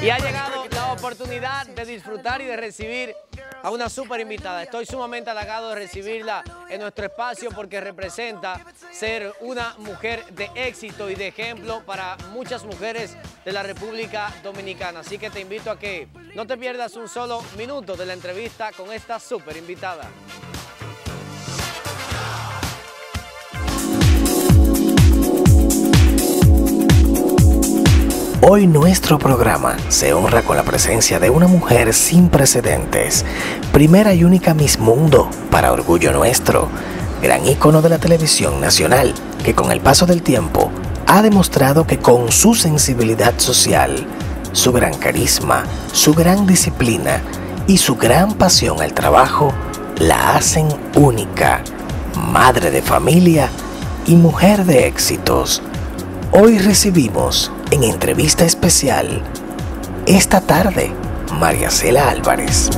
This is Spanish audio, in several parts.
Y ha llegado la oportunidad de disfrutar y de recibir a una super invitada. Estoy sumamente halagado de recibirla en nuestro espacio porque representa ser una mujer de éxito y de ejemplo para muchas mujeres de la República Dominicana. Así que te invito a que no te pierdas un solo minuto de la entrevista con esta super invitada. Hoy nuestro programa se honra con la presencia de una mujer sin precedentes, primera y única Miss Mundo, para orgullo nuestro, gran ícono de la televisión nacional, que con el paso del tiempo ha demostrado que con su sensibilidad social, su gran carisma, su gran disciplina y su gran pasión al trabajo la hacen única, madre de familia y mujer de éxitos. Hoy recibimos en entrevista especial esta tarde, María Cela Álvarez.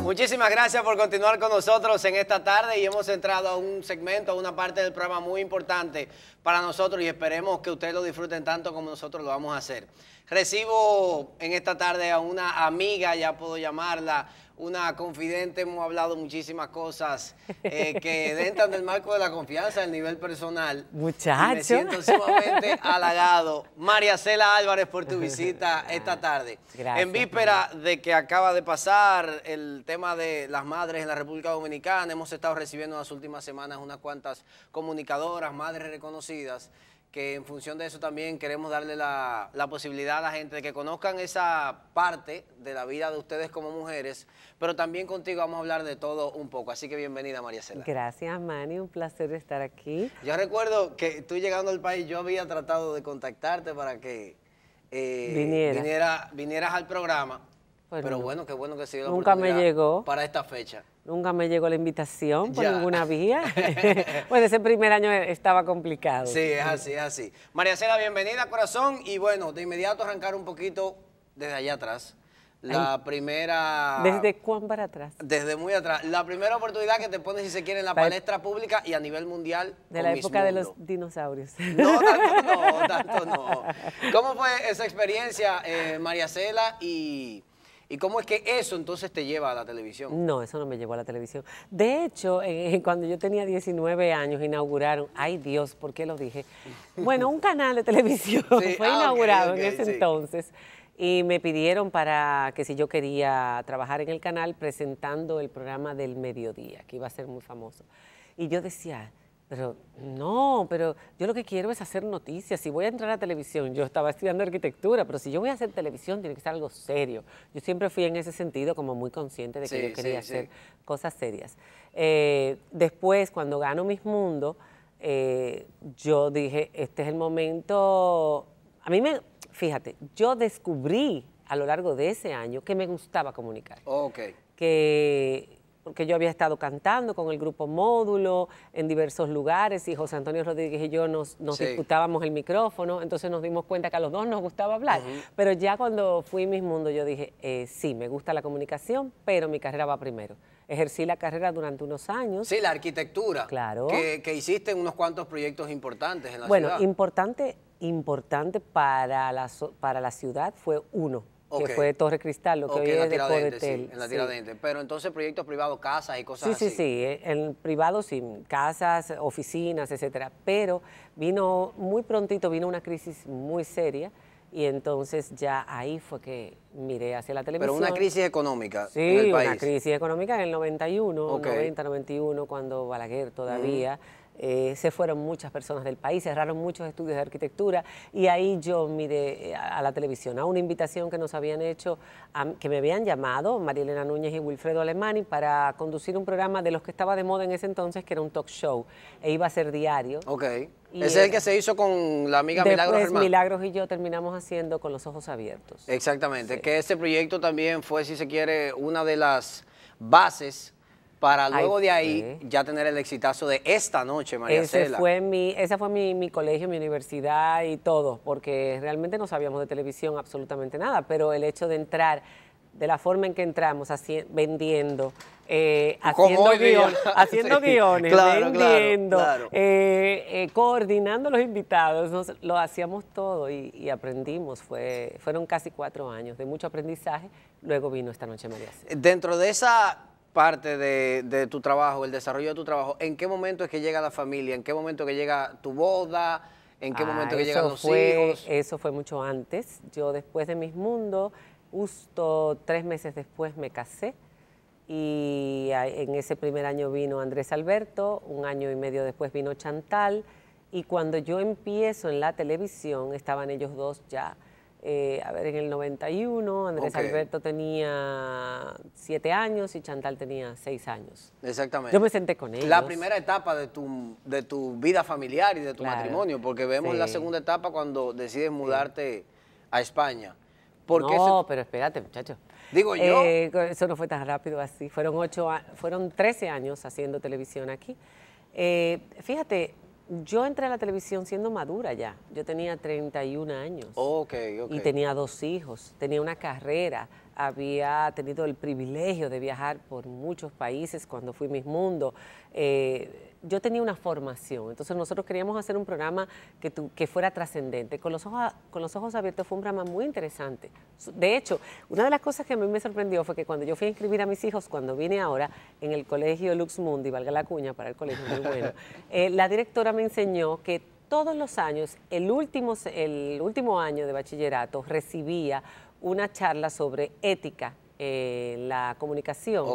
Muchísimas gracias por continuar con nosotros en esta tarde y hemos entrado a un segmento, a una parte del programa muy importante para nosotros y esperemos que ustedes lo disfruten tanto como nosotros lo vamos a hacer. Recibo en esta tarde a una amiga, ya puedo llamarla, una confidente, hemos hablado muchísimas cosas eh, que dentro del marco de la confianza a nivel personal. Muchacho. me siento sumamente halagado. María Cela Álvarez por tu visita esta tarde. En víspera de que acaba de pasar el tema de las madres en la República Dominicana, hemos estado recibiendo en las últimas semanas unas cuantas comunicadoras, madres reconocidas, que en función de eso también queremos darle la, la, posibilidad a la gente de que conozcan esa parte de la vida de ustedes como mujeres, pero también contigo vamos a hablar de todo un poco. Así que bienvenida, María Cela. Gracias, Manny, un placer estar aquí. Yo recuerdo que tú llegando al país, yo había tratado de contactarte para que eh, vinieras al programa, pero bueno, qué bueno que se dio la Nunca me llegó. para esta fecha. Nunca me llegó la invitación por ninguna vía. pues ese primer año estaba complicado. Sí, es así, es así. María Cela, bienvenida, corazón. Y bueno, de inmediato arrancar un poquito desde allá atrás. La primera... ¿Desde cuán para atrás? Desde muy atrás. La primera oportunidad que te pones, si se quiere, en la palestra pública y a nivel mundial. De la época de los dinosaurios. No, tanto no, tanto no. ¿Cómo fue esa experiencia, eh, María Cela? Y ¿Y cómo es que eso entonces te lleva a la televisión? No, eso no me llevó a la televisión. De hecho, eh, cuando yo tenía 19 años inauguraron, ay Dios, ¿por qué lo dije? Bueno, un canal de televisión fue ah, inaugurado en ese entonces y me pidieron para que si yo quería trabajar en el canal presentando el programa del mediodía, que iba a ser muy famoso. Y yo decía, pero no, pero yo lo que quiero es hacer noticias. Si voy a entrar a televisión, yo estaba estudiando arquitectura, pero si yo voy a hacer televisión, tiene que ser algo serio. Yo siempre fui en ese sentido como muy consciente de que yo quería hacer cosas serias. Eh, después, cuando gano Mis Mundo, eh, yo dije, este es el momento... A mí me, fíjate, yo descubrí a lo largo de ese año que me gustaba comunicar. ok. Que porque yo había estado cantando con el grupo Módulo en diversos lugares y José Antonio Rodríguez y yo nos, disputábamos el micrófono, entonces nos dimos cuenta que a los dos nos gustaba hablar. Pero ya cuando fui Miss Mundo yo dije, eh, sí, me gusta la comunicación, pero mi carrera va primero. Ejercí la carrera durante unos años. Sí, la arquitectura. Claro. Que, hiciste unos cuantos proyectos importantes en la ciudad. Bueno, importante, importante para la, para la ciudad fue uno que fue Torre Cristal, lo que hoy es de Codetel. en la tiradente. Pero entonces proyectos privados, casas y cosas sí, así. Sí, sí, eh, sí. En privado sí, casas, oficinas, etcétera. Pero vino muy prontito, vino una crisis muy seria. Y entonces ya ahí fue que miré hacia la televisión. Pero una crisis económica sí, en el país. una crisis económica en el 91, 90, 91, cuando Balaguer todavía... Eh, se fueron muchas personas del país, cerraron muchos estudios de arquitectura y ahí yo miré eh, a, la televisión, a una invitación que nos habían hecho, que me habían llamado Elena Núñez y Wilfredo Alemani para conducir un programa de los que estaba de moda en ese entonces, que era un talk show, e iba a ser diario. Ok. Ese es el que se hizo con la amiga Milagros Milagros y yo terminamos haciendo con los ojos abiertos. Exactamente, que este proyecto también fue, si se quiere, una de las bases para luego de ahí ya tener el exitazo de esta noche, María Cela. Fue mi, esa fue mi, colegio, mi universidad y todo, porque realmente no sabíamos de televisión absolutamente nada, pero el hecho de entrar de la forma en que entramos, así, vendiendo, eh, haciendo, haciendo guiones, vendiendo, eh, eh, coordinando los invitados, lo hacíamos todo y, aprendimos. Fue, fueron casi cuatro años de mucho aprendizaje. Luego vino esta noche María. Cela. Dentro de esa parte de, tu trabajo, el desarrollo de tu trabajo, ¿en qué momento es que llega la familia? ¿En qué momento que llega tu boda? ¿En qué momento que ah, llegan los hijos? Eso fue mucho antes. Yo después de mis mundos, justo tres meses después me casé y en ese primer año vino Andrés Alberto, un año y medio después vino Chantal y cuando yo empiezo en la televisión estaban ellos dos ya eh, a ver, en el 91 Andrés Alberto tenía siete años y Chantal tenía seis años. Exactamente. Yo me senté con ellos. La primera etapa de tu, de tu vida familiar y de tu matrimonio, porque vemos la segunda etapa cuando decides mudarte a España. no, pero espérate, muchacho. Digo yo. Eh, eso no fue tan rápido así. Fueron, ocho, fueron 13 años haciendo televisión aquí. Eh, fíjate, yo entré a la televisión siendo madura ya. Yo tenía 31 años. Y tenía dos hijos, tenía una carrera, había tenido el privilegio de viajar por muchos países cuando fui mis Mundo. Eh, yo tenía una formación, entonces nosotros queríamos hacer un programa que, tu, que fuera trascendente. Con, los ojos, con los ojos abiertos fue un programa muy interesante. De hecho, una de las cosas que a mí me sorprendió fue que cuando yo fui a inscribir a mis hijos, cuando vine ahora en el colegio Lux Mundi, valga la cuña para el colegio, muy bueno, eh, la directora me enseñó que todos los años, el último, el último año de bachillerato, recibía una charla sobre ética eh, la comunicación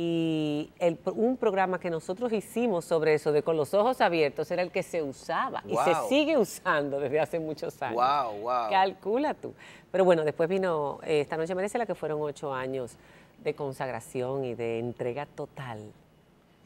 y un programa que nosotros hicimos sobre eso, de con los ojos abiertos, era el que se usaba y se sigue usando desde hace muchos años. Wow, wow. Calcula tú. Pero bueno, después vino eh, Esta Noche Merece la que fueron ocho años de consagración y de entrega total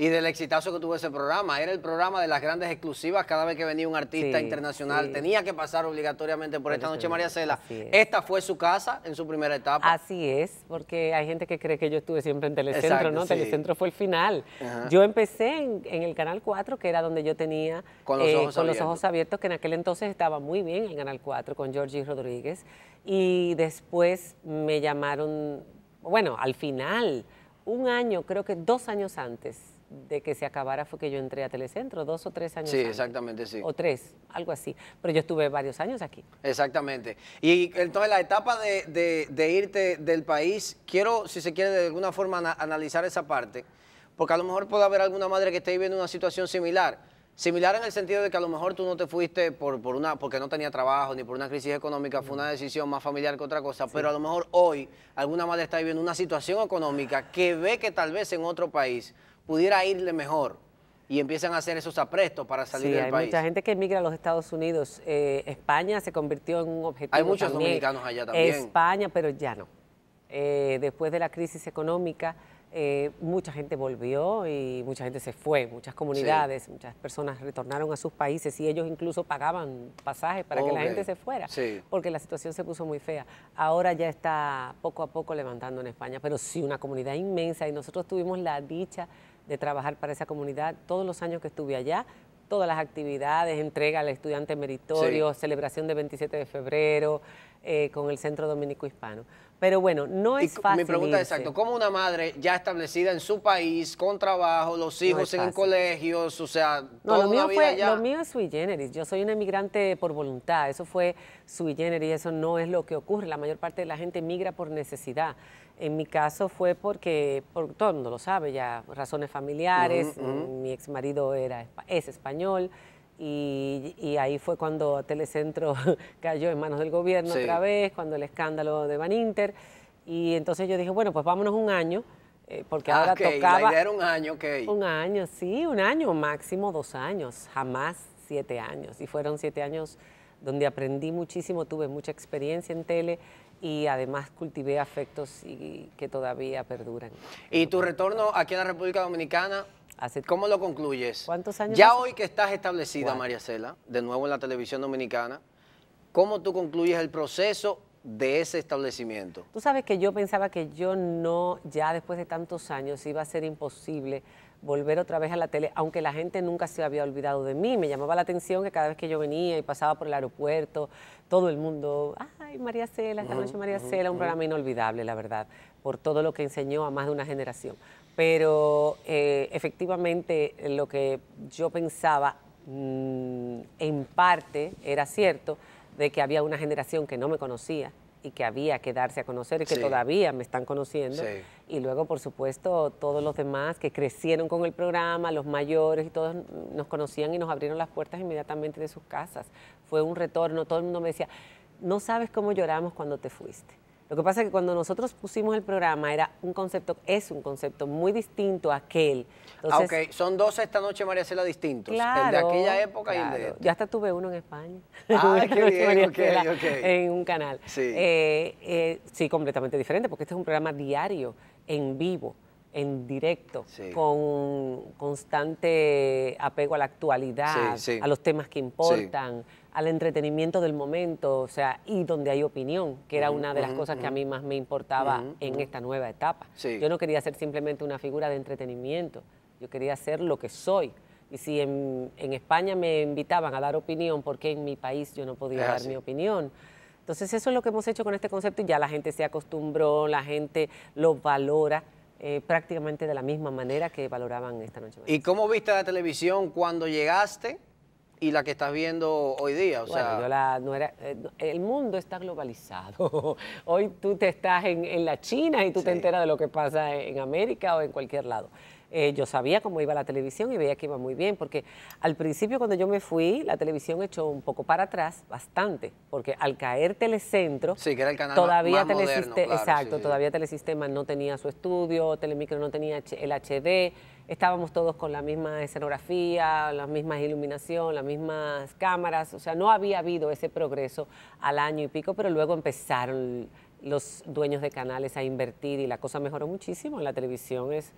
y del exitazo que tuvo ese programa. Era el programa de las grandes exclusivas. Cada vez que venía un artista internacional tenía que pasar obligatoriamente por, esta noche, María Cela. Esta fue su casa en su primera etapa. Así es, porque hay gente que cree que yo estuve siempre en Telecentro, ¿no? Telecentro fue el final. Yo empecé en, el Canal 4, que era donde yo tenía con, los, eh, ojos abiertos, que en aquel entonces estaba muy bien en Canal 4 con Georgie Rodríguez. Y después me llamaron, bueno, al final, un año, creo que dos años antes de que se acabara fue que yo entré a Telecentro, dos o tres años. Sí, exactamente, sí. O tres, algo así. Pero yo estuve varios años aquí. Exactamente. Y entonces la etapa de, irte del país, quiero, si se quiere, de alguna forma analizar esa parte, porque a lo mejor puede haber alguna madre que esté viviendo una situación similar. Similar en el sentido de que a lo mejor tú no te fuiste por, por una, porque no tenía trabajo ni por una crisis económica, fue una mm. decisión más familiar que otra cosa, pero a lo mejor hoy alguna madre está viviendo una situación económica que ve que tal vez en otro país pudiera irle mejor y empiezan a hacer esos aprestos para salir del hay país. Hay mucha gente que emigra a los Estados Unidos. Eh, España se convirtió en un objetivo. Hay muchos dominicanos allá también. España, pero ya no. Eh, después de la crisis económica, eh, mucha gente volvió y mucha gente se fue, muchas comunidades, muchas personas retornaron a sus países y ellos incluso pagaban pasajes para que la gente se fuera, porque la situación se puso muy fea. Ahora ya está poco a poco levantando en España, pero sí una comunidad inmensa y nosotros tuvimos la dicha de trabajar para esa comunidad todos los años que estuve allá, todas las actividades, entrega al estudiante meritorio, celebración del 27 de febrero eh, con el Centro Dominico Hispano. Pero bueno, no es fácil. Mi pregunta exacto, ¿cómo una madre ya establecida en su país, con trabajo, los hijos en colegios, o sea, toda lo vida Lo mío es sui generis, yo soy una emigrante por voluntad, eso fue sui generis, eso no es lo que ocurre, la mayor parte de la gente migra por necesidad. En mi caso fue porque, por, todo el mundo lo sabe ya, razones familiares, mi ex marido era, es español, y, ahí fue cuando Telecentro cayó en manos del gobierno otra vez, cuando el escándalo de Van Inter. Y entonces yo dije, bueno, pues vámonos un año, eh, porque ah, ahora tocaba... La idea era un año, ok. Un año, sí, un año, máximo dos años, jamás siete años. Y fueron siete años donde aprendí muchísimo, tuve mucha experiencia en tele y además cultivé afectos que todavía perduran. ¿Y tu retorno aquí a la República Dominicana ¿Cómo lo concluyes? ¿Cuántos años? Ya hoy que estás establecida, María Cela, de nuevo en la televisión dominicana, ¿cómo tú concluyes el proceso de ese establecimiento? Tú sabes que yo pensaba que yo no, ya después de tantos años, iba a ser imposible volver otra vez a la tele, aunque la gente nunca se había olvidado de mí. Me llamaba la atención que cada vez que yo venía y pasaba por el aeropuerto, todo el mundo, ay, María Cela, esta noche María Cela, un programa inolvidable, la verdad, por todo lo que enseñó a más de una generación. Pero eh, efectivamente lo que yo pensaba mm, en parte era cierto, de que había una generación que no me conocía y que había que darse a conocer y que todavía me están conociendo. Y luego, por supuesto, todos los demás que crecieron con el programa, los mayores y todos nos conocían y nos abrieron las puertas inmediatamente de sus casas. Fue un retorno, todo el mundo me decía, no sabes cómo lloramos cuando te fuiste. Lo que pasa es que cuando nosotros pusimos el programa era un concepto, es un concepto muy distinto a aquel. Ah, son dos esta noche, María Cela, distintos. Claro, el de aquella época y el de este. hasta tuve uno en España. Ah, qué bien, ok, En un canal. Sí. Eh, eh, sí, completamente diferente, porque este es un programa diario, en vivo en directo, con constante apego a la actualidad, a los temas que importan al entretenimiento del momento, o sea, y donde hay opinión, que era una de las cosas que a mí más me importaba en esta nueva etapa. Yo no quería ser simplemente una figura de entretenimiento, yo quería ser lo que soy. Y si en, España me invitaban a dar opinión, ¿por qué en mi país yo no podía dar mi opinión? Entonces eso es lo que hemos hecho con este concepto y ya la gente se acostumbró, la gente lo valora. Eh, prácticamente de la misma manera que valoraban esta noche. ¿Y cómo viste la televisión cuando llegaste? y la que estás viendo hoy día. O sea... la, eh, el mundo está globalizado. hoy tú te estás en, la China y tú te enteras de lo que pasa en América o en cualquier lado. Eh, yo sabía cómo iba la televisión y veía que iba muy bien, porque al principio cuando yo me fui, la televisión echó un poco para atrás, bastante, porque al caer Telecentro, que todavía más exacto, todavía Telesistema no tenía su estudio, Telemicro no tenía el HD, estábamos todos con la misma escenografía, las mismas iluminación, las mismas cámaras, o sea, no había habido ese progreso al año y pico, pero luego empezaron los dueños de canales a invertir y la cosa mejoró muchísimo, la televisión es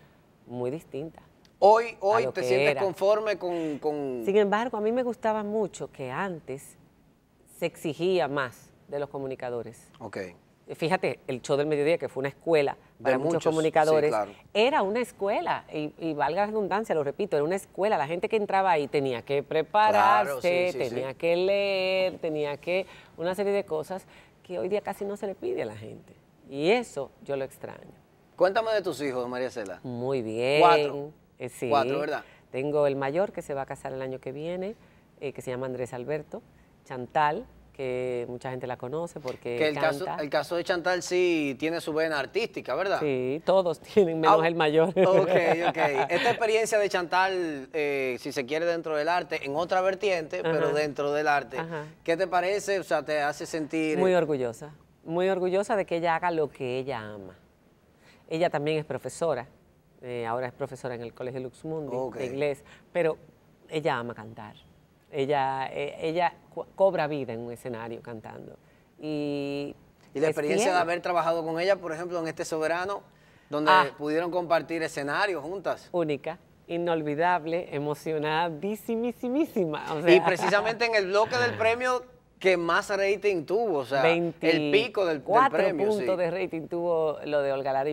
muy distinta. Hoy, hoy te sientes conforme con, Sin embargo, a mí me gustaba mucho que antes se exigía más de los comunicadores. Ok. Fíjate, el show del mediodía, que fue una escuela para muchos, comunicadores, era una escuela, y, valga la redundancia, lo repito, era una escuela. La gente que entraba ahí tenía que prepararse, tenía que leer, tenía que... una serie de cosas que hoy día casi no se le pide a la gente. Y eso yo lo extraño. Cuéntame de tus hijos, María Cela. Muy bien. Cuatro. Eh, sí. Cuatro, ¿verdad? Tengo el mayor que se va a casar el año que viene, eh, que se llama Andrés Alberto. Chantal, que mucha gente la conoce porque que el Caso, el caso de Chantal sí tiene su vena artística, ¿verdad? Sí, todos tienen, menos ah, el mayor. Ok, ok. Esta experiencia de Chantal, eh, si se quiere dentro del arte, en otra vertiente, pero dentro del arte, ¿qué te parece? O sea, te hace sentir... Muy orgullosa, muy orgullosa de que ella haga lo que ella ama. Ella también es profesora, eh, ahora es profesora en el Colegio Luxmundi de inglés, pero ella ama cantar. Ella, eh, ella cobra vida en un escenario cantando. Y, la experiencia de haber trabajado con ella, por ejemplo, en este Soberano, donde ah. pudieron compartir escenarios juntas. Única inolvidable, emocionadísimísima. O Y precisamente en el bloque del premio que más rating tuvo, o sea, el pico del, del premio. puntos de rating tuvo lo de Olga Lara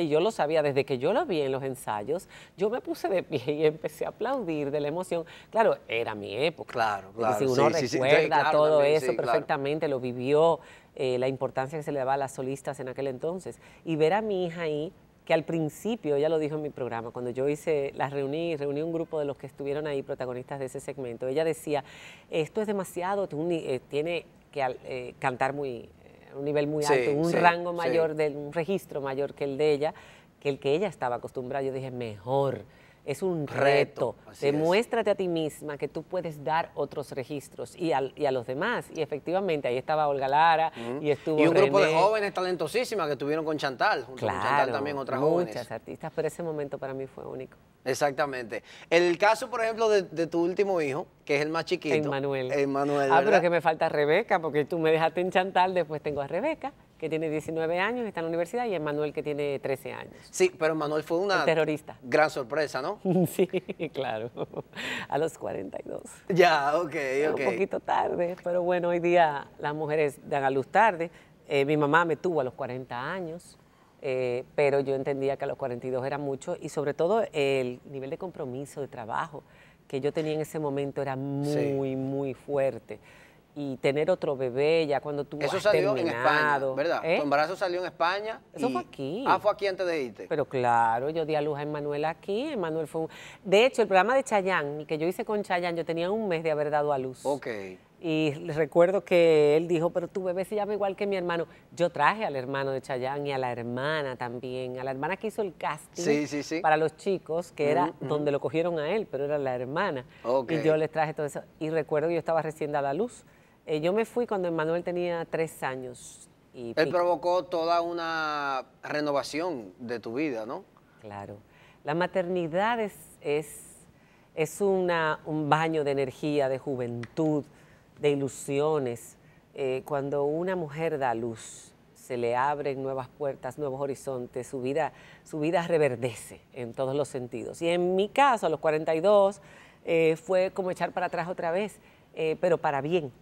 y yo lo sabía desde que yo lo vi en los ensayos, yo me puse de pie y empecé a aplaudir de la emoción. Claro, era mi época. Claro, claro. Si uno recuerda todo eso perfectamente, lo vivió, eh, la importancia que se le daba a las solistas en aquel entonces. Y ver a mi hija ahí que al principio, ella lo dijo en mi programa, cuando yo hice, las reuní, reuní un grupo de los que estuvieron ahí, protagonistas de ese segmento, ella decía, esto es demasiado, eh, tiene que eh, cantar muy, eh, un nivel muy alto, un rango mayor, un registro mayor que el de ella, que el que ella estaba acostumbrada. Yo dije, mejor, es un reto. Demuéstrate a ti misma que tú puedes dar otros registros y, y, a los demás. Y efectivamente, ahí estaba Olga Lara y estuvo. Y un grupo de jóvenes talentosísimas que estuvieron con Chantal, con Chantal también otras Muchas artistas, pero ese momento para mí fue único. Exactamente. El caso, por ejemplo, de, tu último hijo, que es el más chiquito. Emmanuel. ah, pero es que me falta Rebeca, porque tú me dejaste en Chantal, después tengo a Rebeca, que tiene 19 años, está en la universidad, y Emmanuel, que tiene 13 años. Sí, pero Emanuel fue una... terrorista. Gran sorpresa, ¿no? sí, claro. A los 42. Ya, ok, Un poquito tarde, pero bueno, hoy día las mujeres dan a luz tarde. Eh, mi mamá me tuvo a los 40 años. Eh, pero yo entendía que a los 42 era mucho y sobre todo el nivel de compromiso, de trabajo que yo tenía en ese momento era muy, muy fuerte. Y tener otro bebé ya cuando tú Eso en España, ¿verdad? ¿eh? Tu embarazo salió en España. Eso fue aquí. Ah, fue aquí antes de irte. Pero claro, yo di a luz a Emanuel aquí. Emanuel fue un... De hecho, el programa de Chayán, que yo hice con Chayán, yo tenía un mes de haber dado a luz. Ok. Y recuerdo que él dijo, pero tu bebé se llama igual que mi hermano. Yo traje al hermano de Chayanne y a la hermana también, a la hermana que hizo el casting para los chicos, que era mm, mm. donde lo cogieron a él, pero era la hermana. Y yo les traje todo eso. Y recuerdo yo estaba recién a la luz. Eh, yo me fui cuando Emanuel tenía tres años. Y él provocó toda una renovación de tu vida, ¿no? Claro. La maternidad es, es, una, un baño de energía, de juventud de ilusiones. Eh, cuando una mujer da luz, se le abren nuevas puertas, nuevos horizontes, su vida, su vida reverdece en todos los sentidos. Y en mi caso, a los 42, eh, fue como echar para atrás otra vez, eh, pero para bien,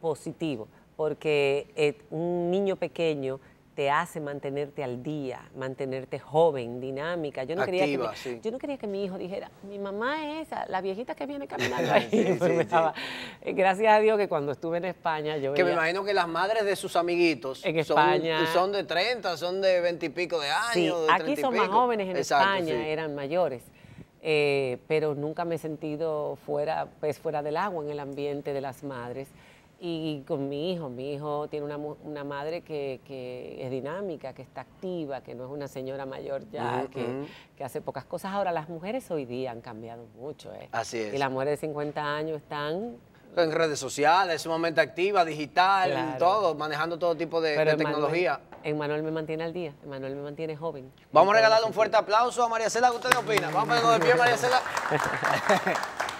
positivo, porque un niño pequeño te hace mantenerte al día, mantenerte joven, dinámica. Yo no, quería, que mi, yo no quería que mi hijo dijera, mi mamá es la viejita que viene caminando ahí. Eh, gracias a Dios que cuando estuve en España yo Que me imagino que las madres de sus amiguitos en España, son, de 30, son de 20 y pico de años. aquí son más jóvenes, en España eran mayores. Eh, pero nunca me he sentido fuera, pues, fuera del agua en el ambiente de las madres y con mi hijo. Mi hijo tiene una, madre que, es dinámica, que está activa, que no es una señora mayor ya, que, hace pocas cosas. Ahora, las mujeres hoy día han cambiado mucho. ¿eh? Así es. Y las mujeres de 50 años están... En redes sociales, sumamente activa, digital, todo, manejando todo tipo de, tecnología. Emanuel me mantiene al día, Emanuel me mantiene joven. Vamos a regalarle un fuerte aplauso a María Cela, ¿qué usted opina? Vamos a ponernos de pie, María Cela.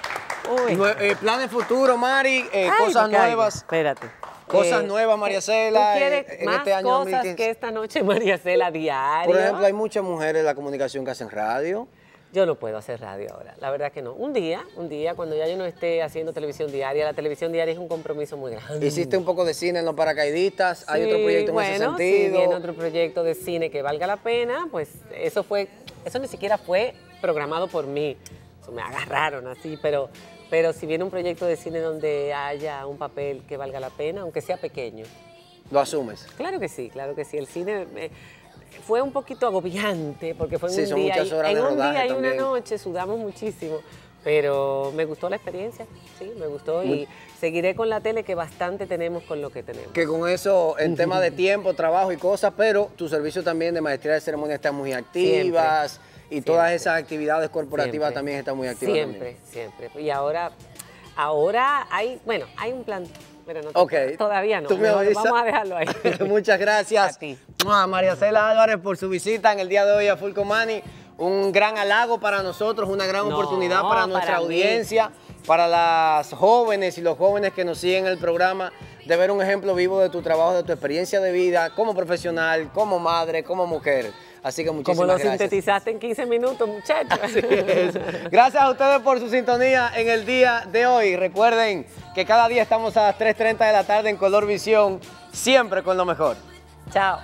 Eh, planes futuro, Mari, eh, cosas nuevas. Espérate. Cosas eh, nuevas, María Cela. Este más cosas que esta noche María Cela diario. Por ejemplo, hay muchas mujeres en la comunicación que hacen radio. Yo no puedo hacer radio ahora, la verdad que no. Un día, un día, cuando ya yo no esté haciendo televisión diaria, la televisión diaria es un compromiso muy grande. Hiciste un poco de cine en Los Paracaidistas, hay otro proyecto en ese sentido. Sí, otro proyecto de cine que valga la pena, pues eso fue, eso ni siquiera fue programado por mí, eso me agarraron así, pero pero si viene un proyecto de cine donde haya un papel que valga la pena, aunque sea pequeño. ¿Lo asumes? Claro que sí, claro que sí. El cine eh, fue un poquito agobiante porque fue un día y, en un día y una noche sudamos muchísimo. Pero me gustó la experiencia, sí, me gustó y seguiré con la tele que bastante tenemos con lo que tenemos. Que con eso, en tema de tiempo, trabajo y cosas, pero tu servicio también de maestría de ceremonia está muy activas y todas esas actividades corporativas también están muy activas. Siempre, siempre. Y ahora, ahora hay, bueno, hay un plan pero no, todavía no. vamos a dejarlo ahí. Muchas gracias. A A María Cela Álvarez por su visita en el día de hoy a Fulcomani. Un gran halago para nosotros, una gran oportunidad para, nuestra audiencia, para las jóvenes y los jóvenes que nos siguen el programa, de ver un ejemplo vivo de tu trabajo, de tu experiencia de vida como profesional, como madre, como mujer. Así que muchísimas Como lo sintetizaste en 15 minutos, muchachos. Gracias a ustedes por su sintonía en el día de hoy. Recuerden que cada día estamos a las 3.30 de la tarde en Color Visión, siempre con lo mejor. Chao.